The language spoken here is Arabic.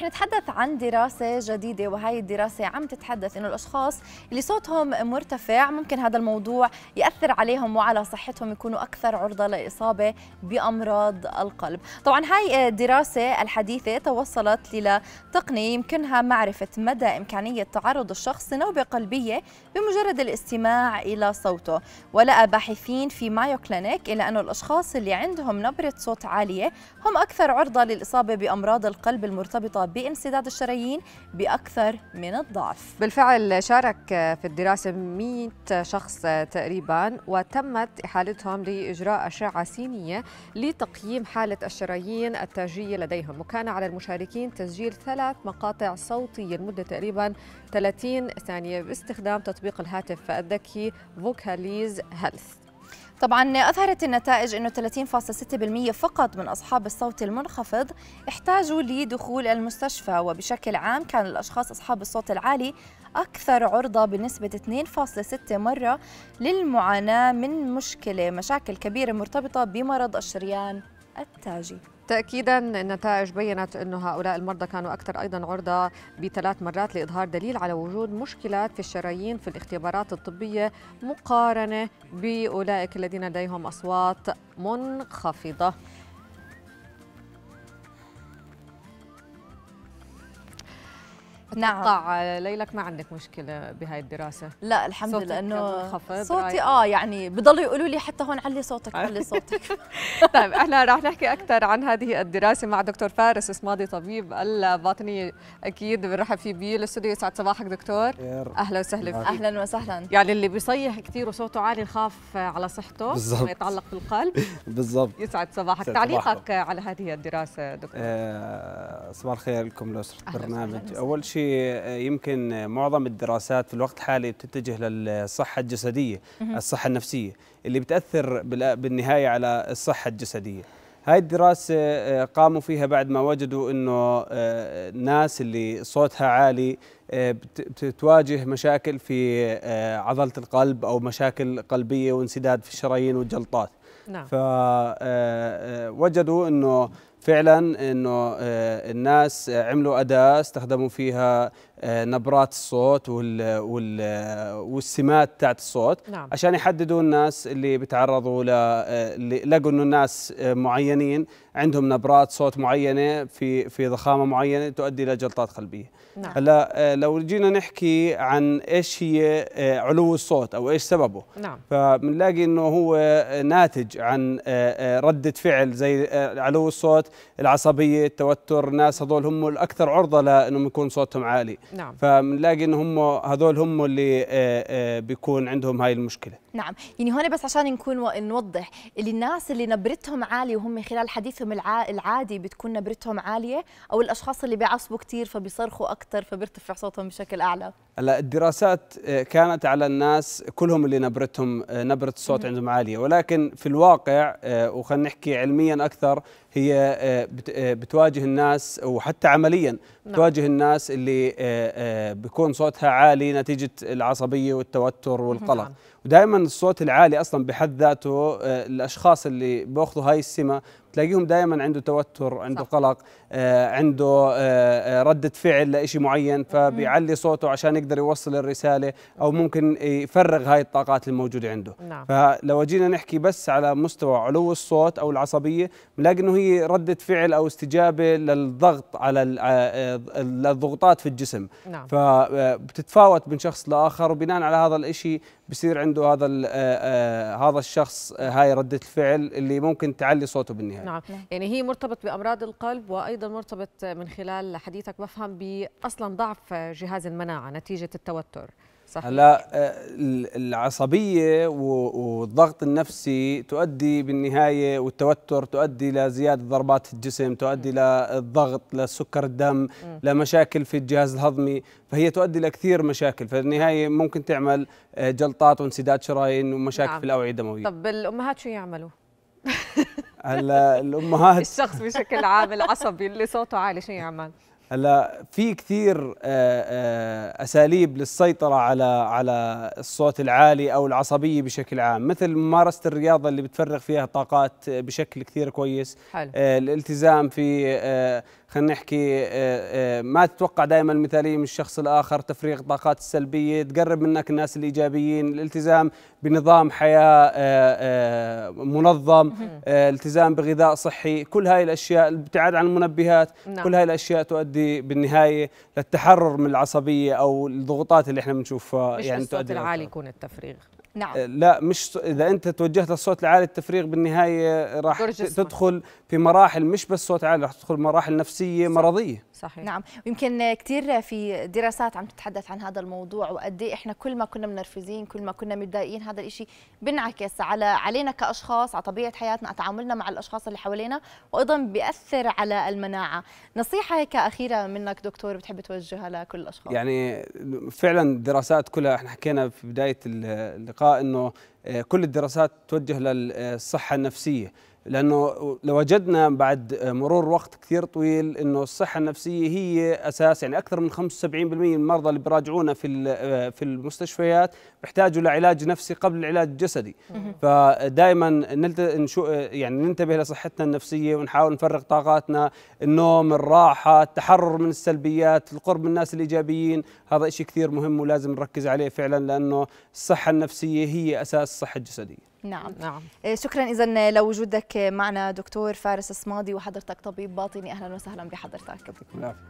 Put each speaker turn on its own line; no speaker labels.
رح نتحدث عن دراسة جديدة وهي الدراسة عم تتحدث إنه الأشخاص اللي صوتهم مرتفع ممكن هذا الموضوع يأثر عليهم وعلى صحتهم يكونوا أكثر عرضة للإصابة بأمراض القلب طبعا هاي الدراسة الحديثة توصلت لتقنية يمكنها معرفة مدى إمكانية تعرض الشخص لنوبة قلبية بمجرد الاستماع إلى صوته ولقى باحثين في مايو كلينيك إلى أنه الأشخاص اللي عندهم نبرة صوت عالية هم أكثر عرضة للإصابة بأمراض القلب المرتبطة بانسداد الشرايين بأكثر من الضعف
بالفعل شارك في الدراسة 100 شخص تقريبا وتمت إحالتهم لإجراء أشعة سينية لتقييم حالة الشرايين التاجية لديهم وكان على المشاركين تسجيل ثلاث مقاطع صوتية لمدة تقريبا 30 ثانية باستخدام تطبيق
الهاتف الذكي فوكاليز هيلث طبعا أظهرت النتائج أنه 30.6% فقط من أصحاب الصوت المنخفض احتاجوا لدخول المستشفى وبشكل عام كان الأشخاص أصحاب الصوت العالي أكثر عرضة بنسبة 2.6 مرة للمعاناة من مشكلة مشاكل كبيرة مرتبطة بمرض الشريان التاجي تأكيدا النتائج بينت أن هؤلاء المرضى كانوا
أكثر أيضا عرضة بثلاث مرات لإظهار دليل على وجود مشكلات في الشرايين في الاختبارات الطبية مقارنة بأولئك الذين لديهم أصوات منخفضة نعم. تقطع ليلك ما عندك مشكله بهاي الدراسه لا
الحمد لله انه صوتي رايك. اه يعني بضلوا يقولوا لي حتى هون علي صوتك علي
صوتك طيب احنا راح نحكي اكثر عن هذه الدراسه مع دكتور فارس اسماضي طبيب الباطنيه اكيد بنرحب فيه بالاستوديو يسعد صباحك دكتور اهلا وسهلا فيك اهلا وسهلا يعني اللي بيصيح كثير وصوته عالي خاف على صحته بالزبط. ما يتعلق بالقلب
بالضبط يسعد صباحك تعليقك
على هذه الدراسه دكتور
آه صباح الخير لكم لاسره البرنامج اول شيء يمكن معظم الدراسات في الوقت الحالي بتتجه للصحة الجسدية الصحة النفسية اللي بتأثر بالنهاية على الصحة الجسدية هاي الدراسة آه، قاموا فيها بعد ما وجدوا أنه الناس آه، اللي صوتها عالي آه، بتواجه مشاكل في عضلة القلب أو مشاكل قلبية وانسداد في الشرايين والجلطات نعم. فوجدوا أنه فعلا انه آه، الناس عملوا اداه استخدموا فيها نبرات الصوت وال وال والسمات تاعت الصوت نعم. عشان يحددوا الناس اللي بيتعرضوا ل لقوا انه الناس معينين عندهم نبرات صوت معينه في في ضخامه معينه تؤدي الى جلطات قلبيه نعم. هلا آه، لو جينا نحكي عن ايش هي آه، علو الصوت او ايش سببه نعم. فبنلاقي انه هو ناتج عن آه، رده فعل زي علو الصوت العصبيه التوتر الناس هذول هم الاكثر عرضه لانهم يكون صوتهم عالي نعم فبنلاقي ان هم هذول هم اللي آه، آه، بيكون عندهم هاي المشكله
نعم يعني هون بس عشان نكون و... نوضح اللي الناس اللي نبرتهم عاليه وهم خلال حديثهم الع... العادي بتكون نبرتهم عاليه او الاشخاص اللي بيعصبوا كثير فبيصرخوا اكثر فبيرتفع صوتهم بشكل اعلى
هلا الدراسات آه، كانت على الناس كلهم اللي نبرتهم نبره الصوت عندهم عاليه ولكن في الواقع وخلينا نحكي علميا اكثر هي آه، آه، بتواجه الناس وحتى عمليا نعم. بتواجه الناس اللي آه، بيكون صوتها عالي نتيجه العصبيه والتوتر والقلق نعم. ودائما الصوت العالي اصلا بحد ذاته آه، الاشخاص اللي بياخذوا هاي السمه تلاقيهم دائما عنده توتر عنده صح. قلق آه، عنده آه، ردة فعل لشيء معين فبيعلي صوته عشان يقدر يوصل الرسالة أو ممكن يفرغ هاي الطاقات الموجودة عنده نعم. فلو جينا نحكي بس على مستوى علو الصوت أو العصبية بنلاقي أنه هي ردة فعل أو استجابة للضغط على الضغوطات في الجسم نعم. فبتتفاوت من شخص لآخر وبناء على هذا الشيء بصير عنده هذا آه، آه، هذا الشخص آه، هاي رده الفعل اللي ممكن تعلي صوته بالنهايه نعم.
نعم يعني هي مرتبط بامراض القلب وايضا مرتبط من خلال حديثك بفهم باصلا ضعف جهاز المناعه نتيجه التوتر صحيح. هلا
آه، العصبيه والضغط النفسي تؤدي بالنهايه والتوتر تؤدي لزياده ضربات الجسم تؤدي م. للضغط لسكر الدم م. لمشاكل في الجهاز الهضمي فهي تؤدي لكثير مشاكل فالنهايه ممكن تعمل آه، جلطات وانسداد شرايين ومشاكل نعم. في الاوعيه الدمويه طب
الامهات شو يعملوا
هلا الامهات الشخص
بشكل عام العصبي اللي صوته عالي شو يعمل
هلا في كثير آه، آه، اساليب للسيطره على على الصوت العالي او العصبيه بشكل عام مثل ممارسه الرياضه اللي بتفرغ فيها طاقات بشكل كثير كويس حل. آه، الالتزام في خلينا نحكي آه، آه، ما تتوقع دائما المثاليه من الشخص الاخر تفريغ الطاقات السلبيه تقرب منك الناس الايجابيين الالتزام بنظام حياه آه، منظم التزام بغذاء صحي كل هاي الاشياء الابتعاد عن المنبهات نعم. كل هاي الاشياء تؤدي بالنهايه للتحرر من العصبيه او الضغوطات اللي احنا بنشوفها يعني تؤدي العالي يكون التفريغ نعم آه، لا مش اذا انت توجهت للصوت العالي التفريغ بالنهايه راح تدخل في مراحل مش بس صوت عالي راح تدخل مراحل نفسيه صح. مرضيه صحيح
نعم يمكن كثير في دراسات عم تتحدث عن هذا الموضوع وقد إيه احنا كل ما كنا منرفزين كل ما كنا متضايقين هذا الشيء بنعكس على علينا كاشخاص على طبيعه حياتنا على تعاملنا مع الاشخاص اللي حوالينا وايضا بياثر على المناعه نصيحه هيك اخيره منك دكتور بتحب توجهها لكل الاشخاص
يعني فعلا الدراسات كلها احنا حكينا في بدايه اللقاء انه آه، كل الدراسات توجه للصحه النفسيه لانه لو وجدنا بعد مرور وقت كثير طويل انه الصحه النفسيه هي اساس يعني اكثر من 75% من المرضى اللي بيراجعونا في في المستشفيات بيحتاجوا لعلاج نفسي قبل العلاج الجسدي فدائما يعني ننتبه لصحتنا النفسيه ونحاول نفرغ طاقاتنا النوم الراحه التحرر من السلبيات القرب من الناس الايجابيين هذا شيء كثير مهم ولازم نركز عليه فعلا لانه الصحه النفسيه هي اساس الصحه الجسديه
نعم نعم آه، شكرا اذا آه، لوجودك معنا دكتور فارس الصمادي وحضرتك طبيب باطني اهلا وسهلا بحضرتك